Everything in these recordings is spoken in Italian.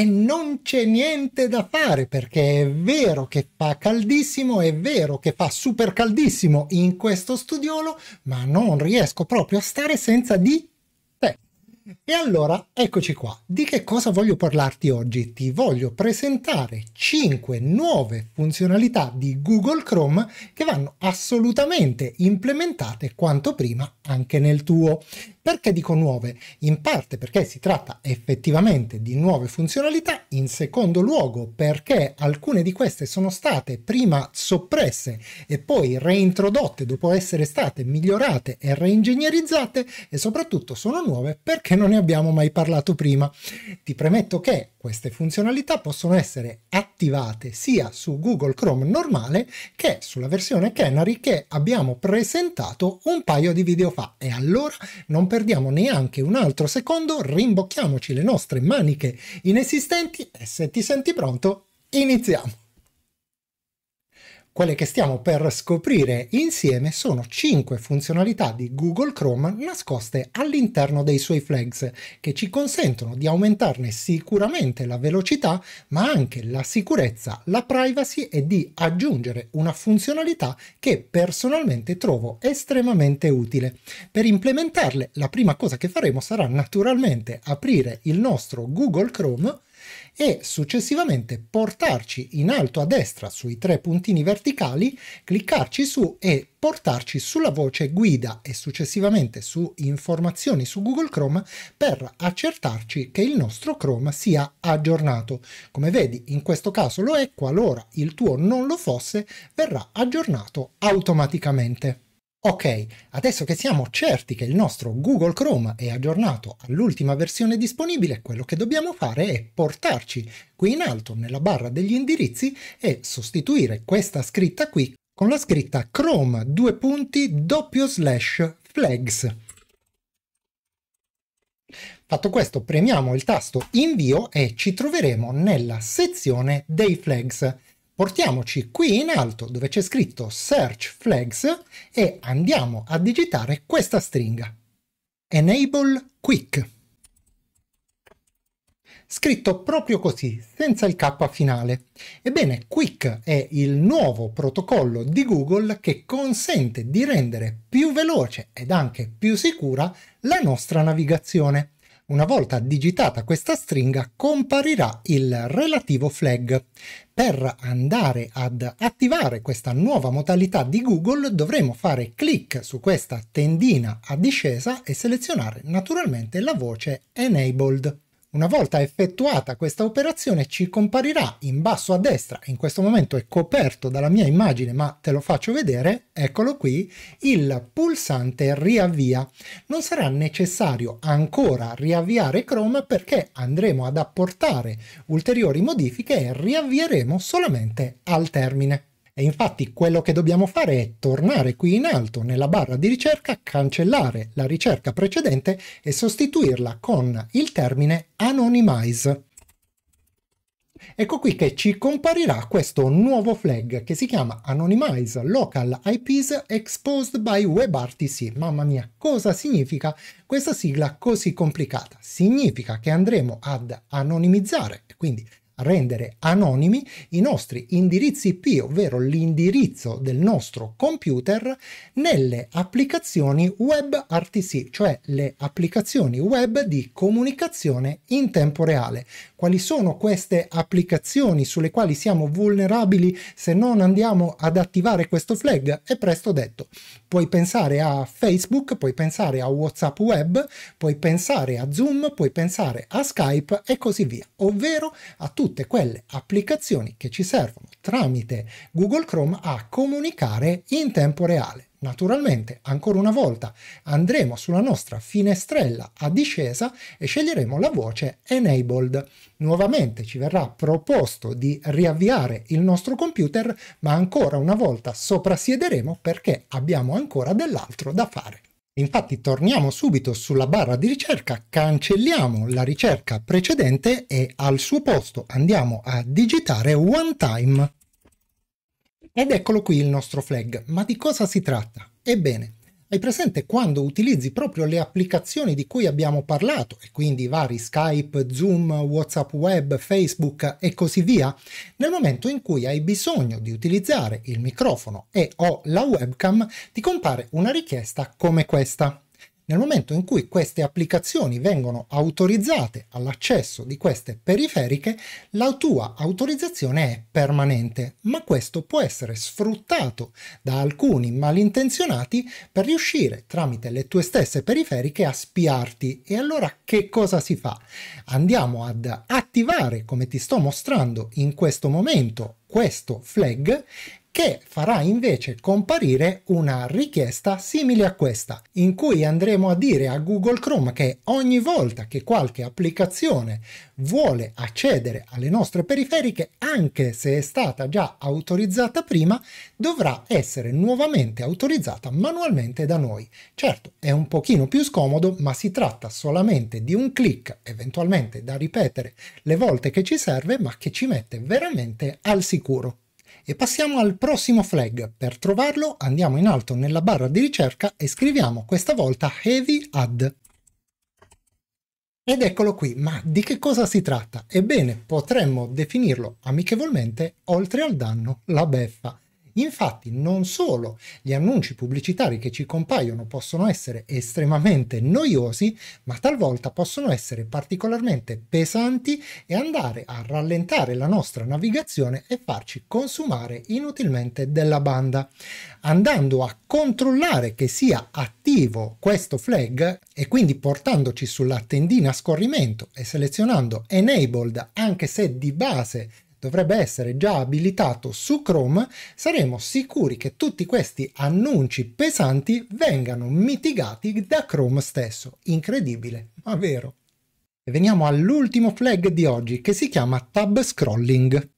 e non c'è niente da fare perché è vero che fa caldissimo, è vero che fa super caldissimo in questo studiolo, ma non riesco proprio a stare senza di te. E allora eccoci qua, di che cosa voglio parlarti oggi? Ti voglio presentare 5 nuove funzionalità di Google Chrome che vanno assolutamente implementate quanto prima anche nel tuo. Perché dico nuove? In parte perché si tratta effettivamente di nuove funzionalità, in secondo luogo perché alcune di queste sono state prima soppresse e poi reintrodotte dopo essere state migliorate e reingegnerizzate e soprattutto sono nuove perché non ne abbiamo mai parlato prima. Ti premetto che queste funzionalità possono essere attivate sia su Google Chrome normale che sulla versione Canary che abbiamo presentato un paio di video fa e allora non perdiamo neanche un altro secondo, rimbocchiamoci le nostre maniche inesistenti e se ti senti pronto, iniziamo! Quelle che stiamo per scoprire insieme sono 5 funzionalità di Google Chrome nascoste all'interno dei suoi flags che ci consentono di aumentarne sicuramente la velocità ma anche la sicurezza, la privacy e di aggiungere una funzionalità che personalmente trovo estremamente utile. Per implementarle la prima cosa che faremo sarà naturalmente aprire il nostro Google Chrome e successivamente portarci in alto a destra sui tre puntini verticali, cliccarci su e portarci sulla voce guida e successivamente su informazioni su Google Chrome per accertarci che il nostro Chrome sia aggiornato. Come vedi in questo caso lo è, qualora il tuo non lo fosse verrà aggiornato automaticamente. Ok, adesso che siamo certi che il nostro Google Chrome è aggiornato all'ultima versione disponibile, quello che dobbiamo fare è portarci qui in alto nella barra degli indirizzi e sostituire questa scritta qui con la scritta Chrome due punti doppio slash flags. Fatto questo premiamo il tasto invio e ci troveremo nella sezione dei flags portiamoci qui in alto dove c'è scritto search flags e andiamo a digitare questa stringa enable quick scritto proprio così, senza il K finale. Ebbene, Quick è il nuovo protocollo di Google che consente di rendere più veloce ed anche più sicura la nostra navigazione. Una volta digitata questa stringa comparirà il relativo flag. Per andare ad attivare questa nuova modalità di Google dovremo fare clic su questa tendina a discesa e selezionare naturalmente la voce Enabled. Una volta effettuata questa operazione ci comparirà in basso a destra, in questo momento è coperto dalla mia immagine ma te lo faccio vedere, eccolo qui, il pulsante riavvia. Non sarà necessario ancora riavviare Chrome perché andremo ad apportare ulteriori modifiche e riavvieremo solamente al termine. E infatti quello che dobbiamo fare è tornare qui in alto nella barra di ricerca, cancellare la ricerca precedente e sostituirla con il termine anonymize. Ecco qui che ci comparirà questo nuovo flag che si chiama Anonymize Local IPs Exposed by WebRTC. Mamma mia, cosa significa questa sigla così complicata? Significa che andremo ad anonimizzare, quindi rendere anonimi i nostri indirizzi IP, ovvero l'indirizzo del nostro computer, nelle applicazioni WebRTC, cioè le applicazioni web di comunicazione in tempo reale. Quali sono queste applicazioni sulle quali siamo vulnerabili se non andiamo ad attivare questo flag? È presto detto. Puoi pensare a Facebook, puoi pensare a WhatsApp web, puoi pensare a Zoom, puoi pensare a Skype e così via, ovvero a tutti tutte quelle applicazioni che ci servono tramite Google Chrome a comunicare in tempo reale. Naturalmente, ancora una volta, andremo sulla nostra finestrella a discesa e sceglieremo la voce Enabled. Nuovamente ci verrà proposto di riavviare il nostro computer, ma ancora una volta soprasiederemo perché abbiamo ancora dell'altro da fare. Infatti torniamo subito sulla barra di ricerca, cancelliamo la ricerca precedente e al suo posto andiamo a digitare one time. Ed eccolo qui il nostro flag. Ma di cosa si tratta? Ebbene, hai presente quando utilizzi proprio le applicazioni di cui abbiamo parlato, e quindi vari Skype, Zoom, WhatsApp Web, Facebook e così via? Nel momento in cui hai bisogno di utilizzare il microfono e o la webcam, ti compare una richiesta come questa. Nel momento in cui queste applicazioni vengono autorizzate all'accesso di queste periferiche, la tua autorizzazione è permanente, ma questo può essere sfruttato da alcuni malintenzionati per riuscire tramite le tue stesse periferiche a spiarti. E allora che cosa si fa? Andiamo ad attivare, come ti sto mostrando in questo momento, questo flag che farà invece comparire una richiesta simile a questa, in cui andremo a dire a Google Chrome che ogni volta che qualche applicazione vuole accedere alle nostre periferiche, anche se è stata già autorizzata prima, dovrà essere nuovamente autorizzata manualmente da noi. Certo, è un pochino più scomodo, ma si tratta solamente di un clic, eventualmente da ripetere le volte che ci serve, ma che ci mette veramente al sicuro. E passiamo al prossimo flag. Per trovarlo andiamo in alto nella barra di ricerca e scriviamo questa volta heavy add. Ed eccolo qui, ma di che cosa si tratta? Ebbene, potremmo definirlo amichevolmente oltre al danno la beffa. Infatti non solo gli annunci pubblicitari che ci compaiono possono essere estremamente noiosi, ma talvolta possono essere particolarmente pesanti e andare a rallentare la nostra navigazione e farci consumare inutilmente della banda. Andando a controllare che sia attivo questo flag e quindi portandoci sulla tendina a scorrimento e selezionando Enabled anche se di base dovrebbe essere già abilitato su Chrome, saremo sicuri che tutti questi annunci pesanti vengano mitigati da Chrome stesso. Incredibile, ma vero. E veniamo all'ultimo flag di oggi che si chiama tab scrolling.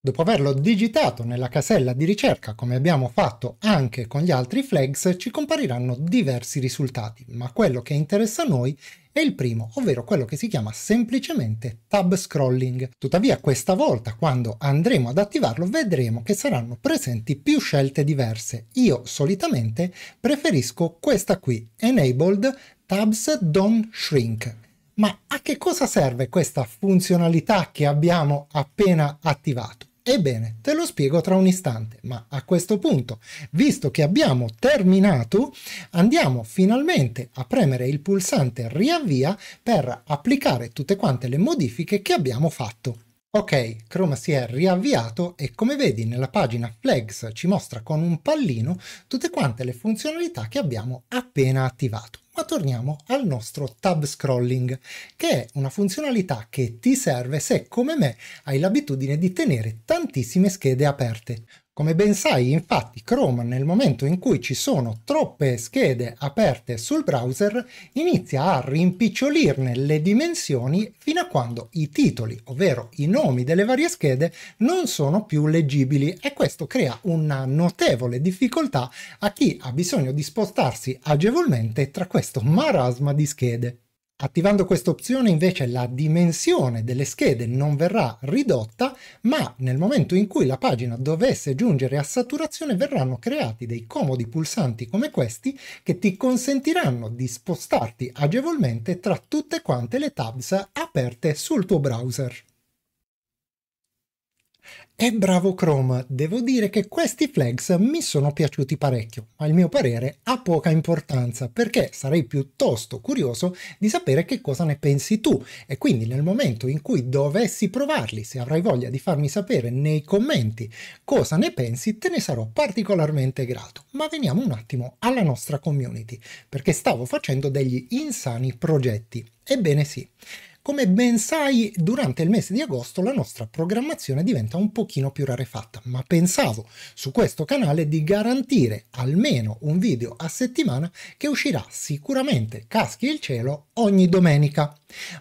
Dopo averlo digitato nella casella di ricerca, come abbiamo fatto anche con gli altri flags, ci compariranno diversi risultati, ma quello che interessa a noi è il primo, ovvero quello che si chiama semplicemente tab scrolling. Tuttavia questa volta, quando andremo ad attivarlo, vedremo che saranno presenti più scelte diverse. Io solitamente preferisco questa qui, Enabled Tabs Don't Shrink, ma a che cosa serve questa funzionalità che abbiamo appena attivato? Ebbene, te lo spiego tra un istante, ma a questo punto, visto che abbiamo terminato, andiamo finalmente a premere il pulsante riavvia per applicare tutte quante le modifiche che abbiamo fatto. Ok, Chrome si è riavviato e come vedi nella pagina Flags ci mostra con un pallino tutte quante le funzionalità che abbiamo appena attivato. Ma torniamo al nostro tab scrolling, che è una funzionalità che ti serve se, come me, hai l'abitudine di tenere tantissime schede aperte. Come ben sai, infatti, Chrome nel momento in cui ci sono troppe schede aperte sul browser inizia a rimpicciolirne le dimensioni fino a quando i titoli, ovvero i nomi delle varie schede, non sono più leggibili e questo crea una notevole difficoltà a chi ha bisogno di spostarsi agevolmente tra questo marasma di schede. Attivando questa opzione invece la dimensione delle schede non verrà ridotta, ma nel momento in cui la pagina dovesse giungere a saturazione verranno creati dei comodi pulsanti come questi che ti consentiranno di spostarti agevolmente tra tutte quante le tabs aperte sul tuo browser. E bravo Chrome, devo dire che questi flags mi sono piaciuti parecchio, ma il mio parere ha poca importanza perché sarei piuttosto curioso di sapere che cosa ne pensi tu e quindi nel momento in cui dovessi provarli, se avrai voglia di farmi sapere nei commenti cosa ne pensi, te ne sarò particolarmente grato. Ma veniamo un attimo alla nostra community, perché stavo facendo degli insani progetti. Ebbene sì. Come ben sai, durante il mese di agosto la nostra programmazione diventa un pochino più rarefatta, ma pensavo su questo canale di garantire almeno un video a settimana che uscirà sicuramente caschi il cielo ogni domenica.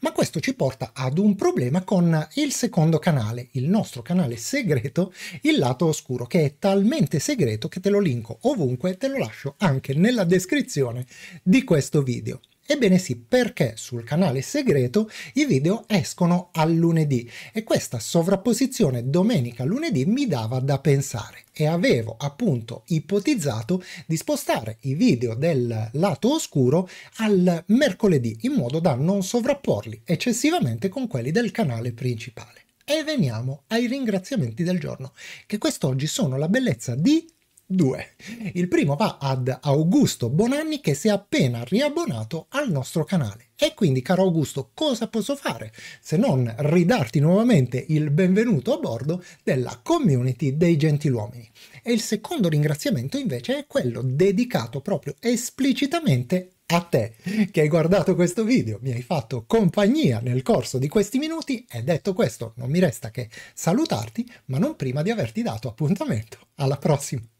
Ma questo ci porta ad un problema con il secondo canale, il nostro canale segreto, il lato oscuro, che è talmente segreto che te lo linko ovunque e te lo lascio anche nella descrizione di questo video. Ebbene sì, perché sul canale segreto i video escono al lunedì e questa sovrapposizione domenica-lunedì mi dava da pensare e avevo appunto ipotizzato di spostare i video del lato oscuro al mercoledì in modo da non sovrapporli eccessivamente con quelli del canale principale. E veniamo ai ringraziamenti del giorno, che quest'oggi sono la bellezza di due. Il primo va ad Augusto Bonanni che si è appena riabbonato al nostro canale. E quindi, caro Augusto, cosa posso fare se non ridarti nuovamente il benvenuto a bordo della community dei gentiluomini? E il secondo ringraziamento invece è quello dedicato proprio esplicitamente a te che hai guardato questo video, mi hai fatto compagnia nel corso di questi minuti e detto questo non mi resta che salutarti, ma non prima di averti dato appuntamento. Alla prossima!